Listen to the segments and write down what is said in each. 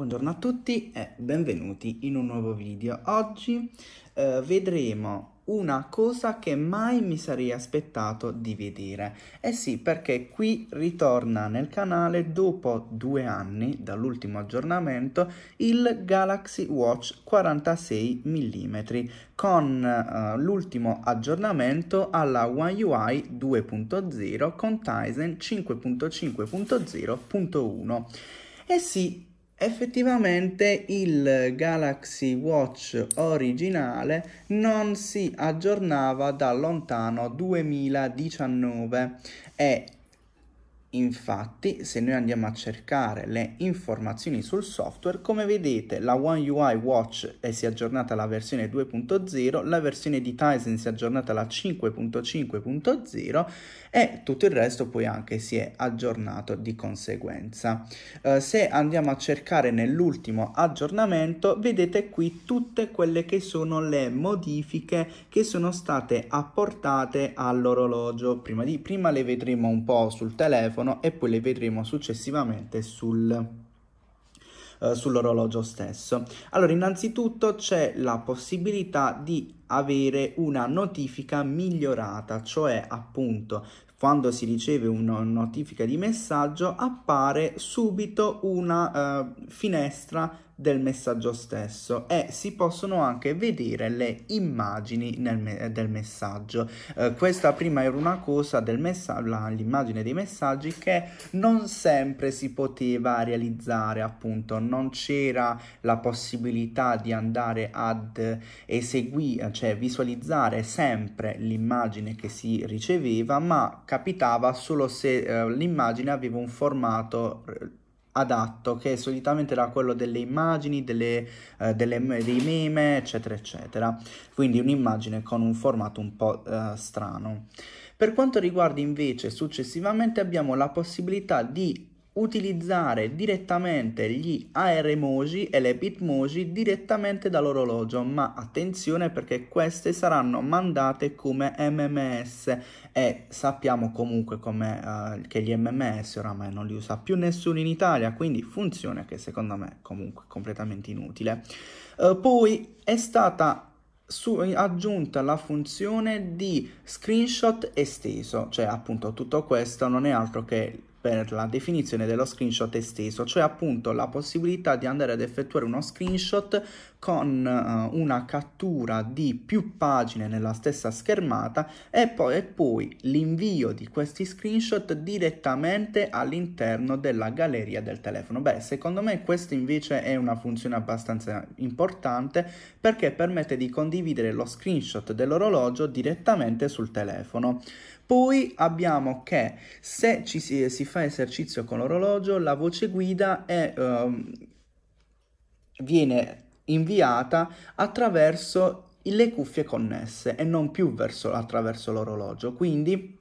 Buongiorno a tutti e benvenuti in un nuovo video. Oggi eh, vedremo una cosa che mai mi sarei aspettato di vedere. Eh sì, perché qui ritorna nel canale dopo due anni dall'ultimo aggiornamento il Galaxy Watch 46 mm con eh, l'ultimo aggiornamento alla One UI 2.0 con Tizen 5.5.0.1. Eh sì, Effettivamente il Galaxy Watch originale non si aggiornava da lontano 2019 e Infatti, se noi andiamo a cercare le informazioni sul software, come vedete la One UI Watch eh, si è aggiornata alla versione 2.0, la versione di Tizen si è aggiornata alla 5.5.0 e tutto il resto poi anche si è aggiornato di conseguenza. Eh, se andiamo a cercare nell'ultimo aggiornamento, vedete qui tutte quelle che sono le modifiche che sono state apportate all'orologio. Prima, prima le vedremo un po' sul telefono telefono e poi le vedremo successivamente sul eh, sull'orologio stesso. Allora, innanzitutto c'è la possibilità di avere una notifica migliorata, cioè appunto quando si riceve una notifica di messaggio appare subito una uh, finestra del messaggio stesso e si possono anche vedere le immagini me- eh, del messaggio. Eh, questa prima era una cosa del messaggio, l'immagine dei messaggi che non sempre si poteva realizzare, appunto, non c'era la possibilità di andare ad eseguire, eh, cioè visualizzare sempre l'immagine che si riceveva, ma capitava solo se eh, l'immagine aveva un formato adatto che solitamente era quello delle immagini, delle, eh, delle, dei meme, eccetera, eccetera. Quindi un'immagine con un formato un po' eh, strano. Per quanto riguarda invece successivamente abbiamo la possibilità di utilizzare direttamente gli aeremosi e le bitmoji direttamente dall'orologio ma attenzione perché queste saranno mandate come mms e sappiamo comunque come, uh, che gli mms oramai non li usa più nessuno in Italia quindi funzione che secondo me è comunque completamente inutile uh, poi è stata su, aggiunta la funzione di screenshot esteso, cioè appunto tutto questo non è altro che per la definizione dello screenshot esteso, cioè appunto la possibilità di andare ad effettuare uno screenshot con uh, una cattura di più pagine nella stessa schermata e poi, e poi l'invio di questi screenshot direttamente all'interno della galleria del telefono. Beh, secondo me questa invece è una funzione abbastanza importante perché permette di condividere lo screenshot dell'orologio direttamente sul telefono. Poi abbiamo che se ci si, si fa esercizio con l'orologio, la voce guida è, um, viene inviata attraverso le cuffie connesse e non più verso, attraverso l'orologio. Quindi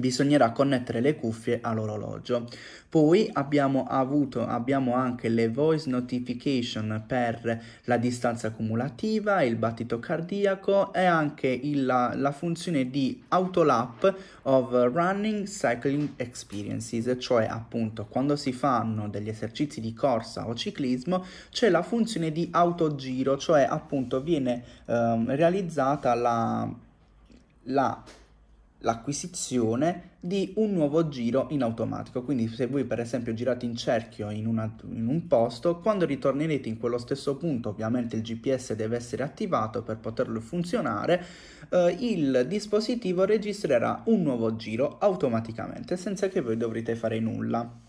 bisognerà connettere le cuffie all'orologio. Poi abbiamo avuto abbiamo anche le voice notification per la distanza cumulativa, il battito cardiaco e anche il, la, la, funzione di autolap of running cycling experiences, cioè appunto quando si fanno degli esercizi di corsa o ciclismo c'è la funzione di autogiro, cioè appunto viene ehm, realizzata la, la l'acquisizione di un nuovo giro in automatico. Quindi se voi per esempio girate in cerchio in, una, in, un posto, quando ritornerete in quello stesso punto, ovviamente il GPS deve essere attivato per poterlo funzionare, eh, il dispositivo registrerà un nuovo giro automaticamente senza che voi dovrete fare nulla.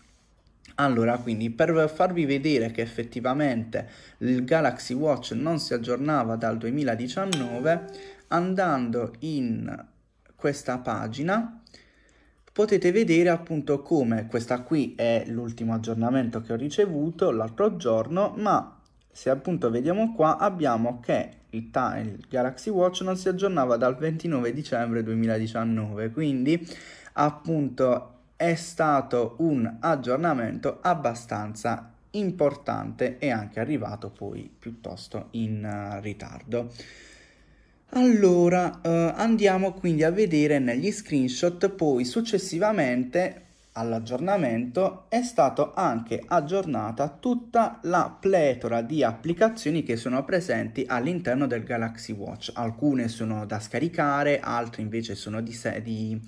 Allora, quindi per farvi vedere che effettivamente il Galaxy Watch non si aggiornava dal 2019, andando in questa pagina potete vedere appunto come questa qui è l'ultimo aggiornamento che ho ricevuto l'altro giorno ma se appunto vediamo qua abbiamo che il, il Galaxy Watch non si aggiornava dal 29 dicembre 2019 quindi appunto è stato un aggiornamento abbastanza importante e anche arrivato poi piuttosto in eh, ritardo. Allora, eh, andiamo quindi a vedere negli screenshot, poi successivamente all'aggiornamento è stato anche aggiornata tutta la pletora di applicazioni che sono presenti all'interno del Galaxy Watch. Alcune sono da scaricare, altre invece sono di di,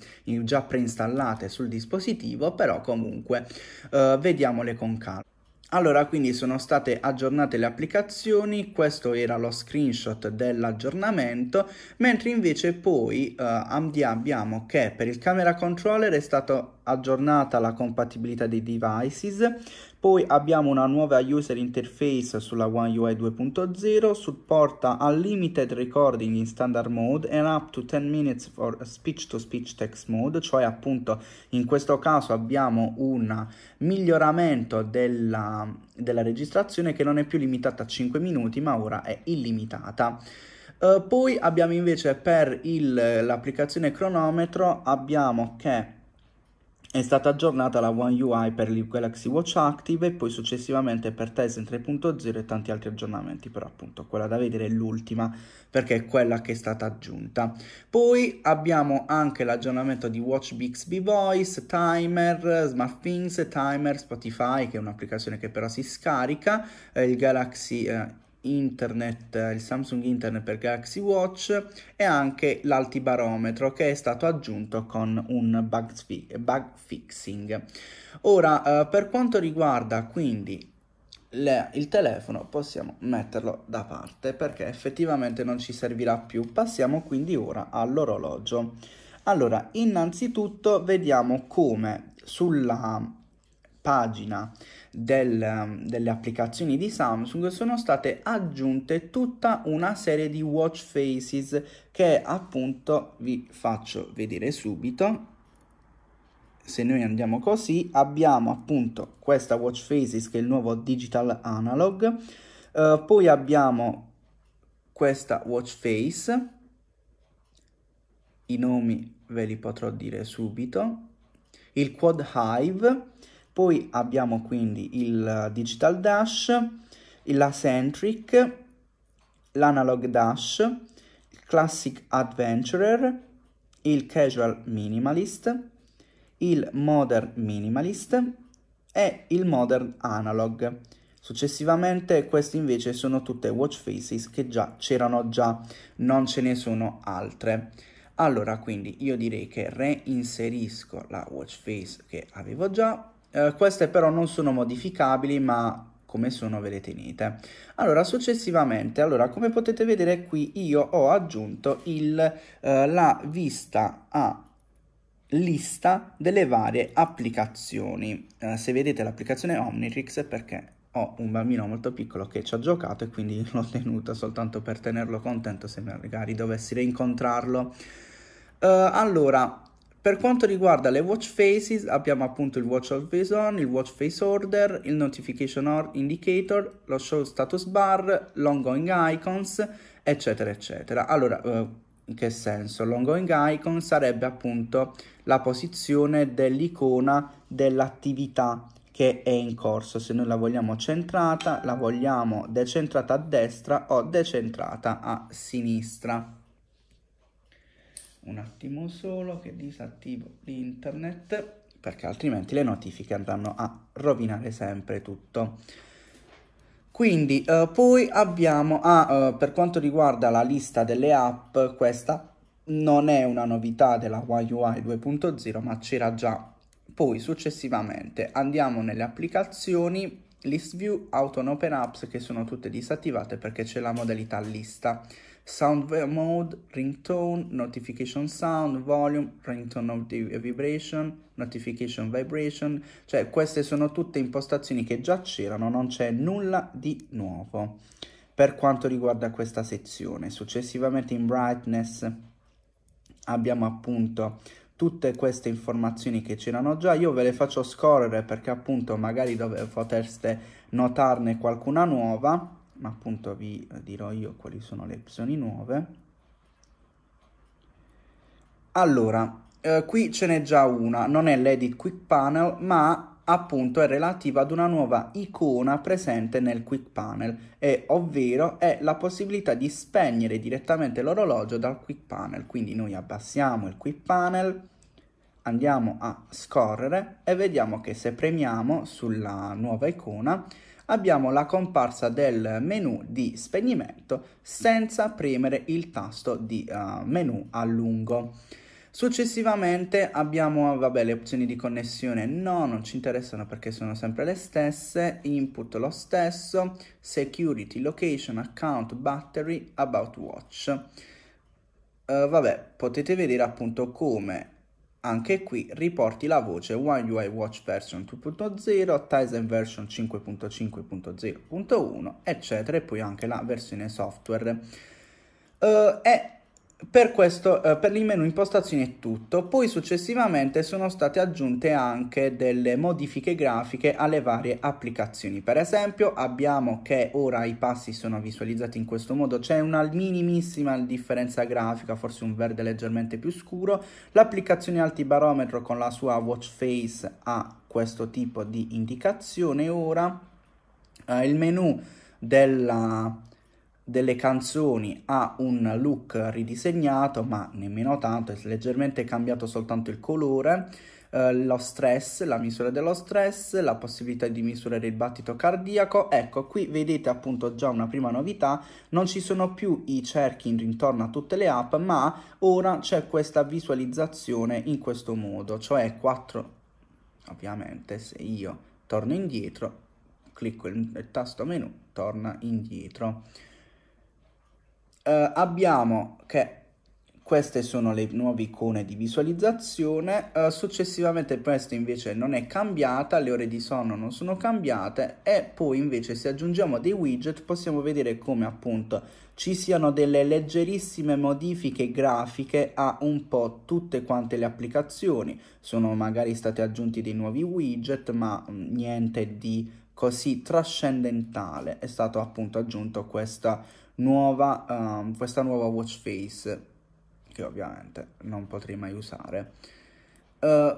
già preinstallate sul dispositivo, però comunque eh, vediamole con calma. Allora, quindi sono state aggiornate le applicazioni, questo era lo screenshot dell'aggiornamento, mentre invece poi eh, abbiamo che per il camera controller è stato aggiornata la compatibilità dei devices, poi abbiamo una nuova user interface sulla One UI 2.0, supporta unlimited recording in standard mode and up to 10 minutes for speech to speech text mode, cioè appunto in questo caso abbiamo un miglioramento della, della registrazione che non è più limitata a 5 minuti ma ora è illimitata. Uh, poi abbiamo invece per il, l'applicazione cronometro abbiamo che è stata aggiornata la One UI per il Galaxy Watch Active e poi successivamente per Tizen 3.0 e tanti altri aggiornamenti, però appunto quella da vedere è l'ultima perché è quella che è stata aggiunta. Poi abbiamo anche l'aggiornamento di Watch Bixby Voice, Timer, SmartThings, Timer, Spotify che è un'applicazione che però si scarica, eh, il Galaxy... Eh, internet, il Samsung Internet per Galaxy Watch e anche l'altibarometro che è stato aggiunto con un bug, fi bug fixing. Ora, eh, per quanto riguarda quindi le, il telefono, possiamo metterlo da parte perché effettivamente non ci servirà più. Passiamo quindi ora all'orologio. Allora, innanzitutto vediamo come sulla pagina del, delle applicazioni di Samsung sono state aggiunte tutta una serie di watch faces che appunto vi faccio vedere subito se noi andiamo così abbiamo appunto questa watch faces che è il nuovo digital analog uh, poi abbiamo questa watch face i nomi ve li potrò dire subito il quad hive poi abbiamo quindi il Digital Dash, la Centric, l'Analog Dash, il Classic Adventurer, il Casual Minimalist, il Modern Minimalist e il Modern Analog. Successivamente queste invece sono tutte watch faces che già c'erano già, non ce ne sono altre. Allora quindi io direi che reinserisco la watch face che avevo già eh, queste però non sono modificabili ma come sono ve le tenete. Allora, successivamente, allora, come potete vedere qui io ho aggiunto il, eh, la vista a lista delle varie applicazioni. Eh, se vedete l'applicazione Omnitrix è perché ho un bambino molto piccolo che ci ha giocato e quindi l'ho tenuta soltanto per tenerlo contento se magari dovessi rincontrarlo. Eh, allora, per quanto riguarda le watch faces, abbiamo appunto il watch of always on, il watch face order, il notification indicator, lo show status bar, l'ongoing icons, eccetera, eccetera. Allora, eh, in che senso? L'ongoing icon sarebbe appunto la posizione dell'icona dell'attività che è in corso, se noi la vogliamo centrata, la vogliamo decentrata a destra o decentrata a sinistra un attimo solo che disattivo l'internet perché altrimenti le notifiche andranno a rovinare sempre tutto. Quindi eh, poi abbiamo, ah, eh, per quanto riguarda la lista delle app, questa non è una novità della YUI 2.0 ma c'era già. Poi successivamente andiamo nelle applicazioni, list view, auto and open apps che sono tutte disattivate perché c'è la modalità lista sound mode, ringtone, notification sound, volume, ringtone vibration, notification vibration, cioè queste sono tutte impostazioni che già c'erano, non c'è nulla di nuovo per quanto riguarda questa sezione. Successivamente in brightness abbiamo appunto tutte queste informazioni che c'erano già, io ve le faccio scorrere perché appunto magari dove poteste notarne qualcuna nuova ma appunto vi dirò io quali sono le opzioni nuove. Allora, eh, qui ce n'è già una, non è l'edit quick panel, ma appunto è relativa ad una nuova icona presente nel quick panel e ovvero è la possibilità di spegnere direttamente l'orologio dal quick panel quindi noi abbassiamo il quick panel andiamo a scorrere e vediamo che se premiamo sulla nuova icona abbiamo la comparsa del menu di spegnimento senza premere il tasto di uh, eh, menu a lungo. Successivamente abbiamo vabbè, le opzioni di connessione, no, non ci interessano perché sono sempre le stesse, input lo stesso, security, location, account, battery, about watch. Uh, vabbè, potete vedere appunto come anche qui riporti la voce One UI Watch version 2.0, Tizen version 5.5.0.1, eccetera, e poi anche la versione software. Uh, è per, questo, eh, per il menu impostazioni è tutto, poi successivamente sono state aggiunte anche delle modifiche grafiche alle varie applicazioni, per esempio abbiamo che ora i passi sono visualizzati in questo modo, c'è una minimissima differenza grafica, forse un verde leggermente più scuro, l'applicazione altibarometro con la sua watch face ha questo tipo di indicazione, ora eh, il menu della delle canzoni ha un look ridisegnato, ma nemmeno tanto, è leggermente cambiato soltanto il colore, eh, lo stress, la misura dello stress, la possibilità di misurare il battito cardiaco. Ecco, qui vedete appunto già una prima novità, non ci sono più i cerchi intorno a tutte le app, ma ora c'è questa visualizzazione in questo modo, cioè 4 ovviamente se io torno indietro, clicco il, il tasto menu, torna indietro eh, abbiamo che queste sono le nuove icone di visualizzazione, uh, successivamente presto invece non è cambiata, le ore di sonno non sono cambiate e poi invece se aggiungiamo dei widget possiamo vedere come appunto ci siano delle leggerissime modifiche grafiche a un po' tutte quante le applicazioni, sono magari stati aggiunti dei nuovi widget ma mm, niente di così trascendentale, è stato appunto aggiunto questa nuova, uh, questa nuova watch face che ovviamente non potrei mai usare. Uh,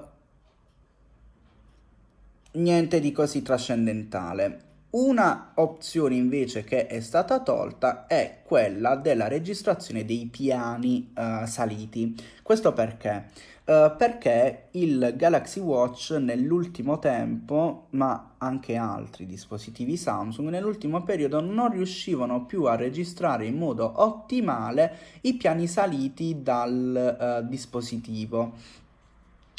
niente di così trascendentale. Una opzione invece che è stata tolta è quella della registrazione dei piani uh, saliti. Questo perché? Eh, perché il Galaxy Watch nell'ultimo tempo, ma anche altri dispositivi Samsung, nell'ultimo periodo non riuscivano più a registrare in modo ottimale i piani saliti dal uh, dispositivo.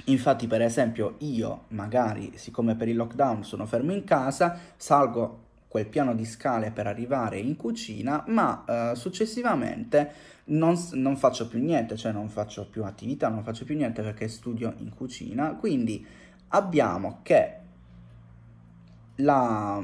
Infatti, per esempio, io magari, siccome per il lockdown sono fermo in casa, salgo quel piano di scale per arrivare in cucina, ma eh, successivamente non, non, faccio più niente, cioè non faccio più attività, non faccio più niente perché studio in cucina, quindi abbiamo che la,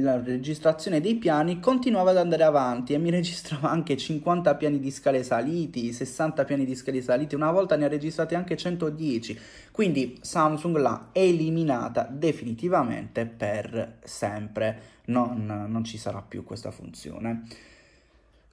la registrazione dei piani continuava ad andare avanti e mi registrava anche 50 piani di scale saliti, 60 piani di scale saliti, una volta ne ha registrati anche 110, quindi Samsung l'ha eliminata definitivamente per sempre, non, non ci sarà più questa funzione.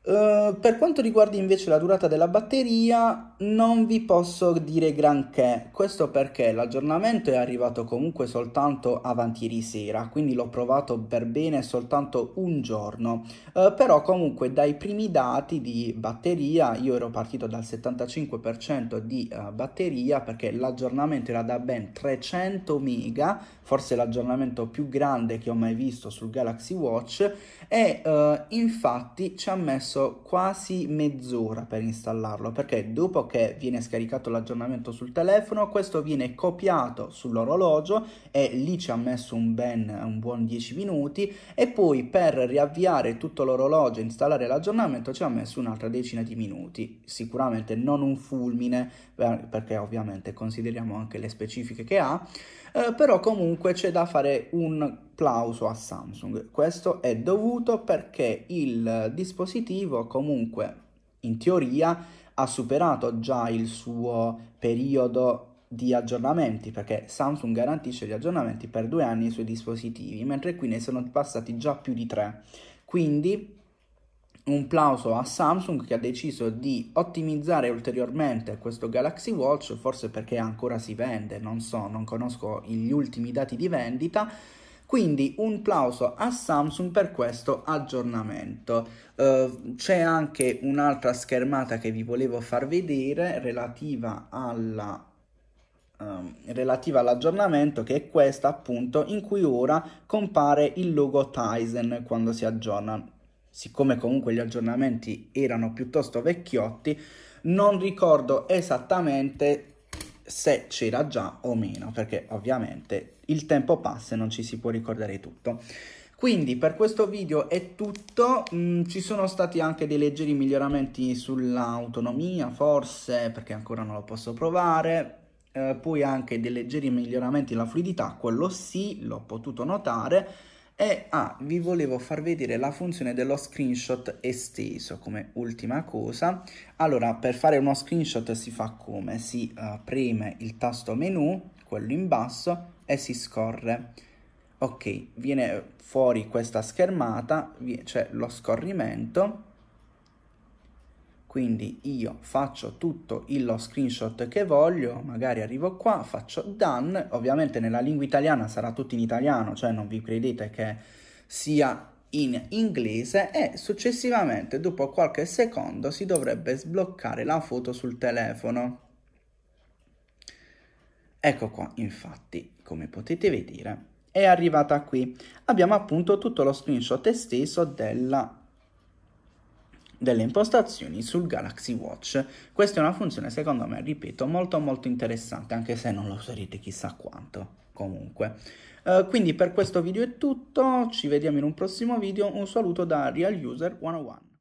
Eh, per quanto riguarda invece la durata della batteria, non vi posso dire granché, questo perché l'aggiornamento è arrivato comunque soltanto avanti ieri sera, quindi l'ho provato per bene soltanto un giorno, uh, però comunque dai primi dati di batteria io ero partito dal 75% di uh, batteria perché l'aggiornamento era da ben 300 mega, forse l'aggiornamento più grande che ho mai visto sul Galaxy Watch e infatti ci ha messo messo quasi mezz'ora per installarlo perché dopo che viene scaricato l'aggiornamento sul telefono questo viene copiato sull'orologio e lì ci ha messo un, ben, un buon 10 minuti e poi per riavviare tutto l'orologio e installare l'aggiornamento ci ha messo un'altra decina di minuti sicuramente non un fulmine eh, perché ovviamente consideriamo anche le specifiche che ha eh, però comunque c'è da fare un plauso a Samsung. Questo è dovuto perché il dispositivo comunque in teoria ha superato già il suo periodo di aggiornamenti perché Samsung garantisce gli aggiornamenti per due anni sui dispositivi mentre qui ne sono passati già più di tre quindi un plauso a Samsung che ha deciso di ottimizzare ulteriormente questo Galaxy Watch forse perché ancora si vende non so non conosco gli ultimi dati di vendita quindi un plauso a Samsung per questo aggiornamento. Uh, c'è anche un'altra schermata che vi volevo far vedere relativa alla ehm, relativa all'aggiornamento che è questa appunto in cui ora compare il logo Tizen quando si aggiorna siccome comunque gli aggiornamenti erano piuttosto vecchiotti non ricordo esattamente se c'era già o meno, perché ovviamente il tempo passa e non ci si può ricordare tutto. Quindi per questo video è tutto, mm, ci sono stati anche dei leggeri miglioramenti sull'autonomia forse perché ancora non lo posso provare, eh, poi anche dei leggeri miglioramenti nella fluidità, quello sì, l'ho potuto notare, e ah, vi volevo far vedere la funzione dello screenshot esteso come ultima cosa. Allora, per fare uno screenshot si fa come? Si uh, preme il tasto menu, quello in basso, e si scorre. Ok, viene fuori questa schermata, c'è cioè lo scorrimento quindi io faccio tutto il, lo screenshot che voglio, magari arrivo qua, faccio done, ovviamente nella lingua italiana sarà tutto in italiano, cioè non vi credete che sia in inglese e successivamente dopo qualche secondo si dovrebbe sbloccare la foto sul telefono. Ecco qua, infatti, come potete vedere, è arrivata qui. Abbiamo appunto tutto lo screenshot esteso della delle impostazioni sul Galaxy Watch. Questa è una funzione secondo me, ripeto, molto molto interessante, anche se non la userete chissà quanto comunque. Uh, quindi per questo video è tutto, ci vediamo in un prossimo video, un saluto da Real User 101.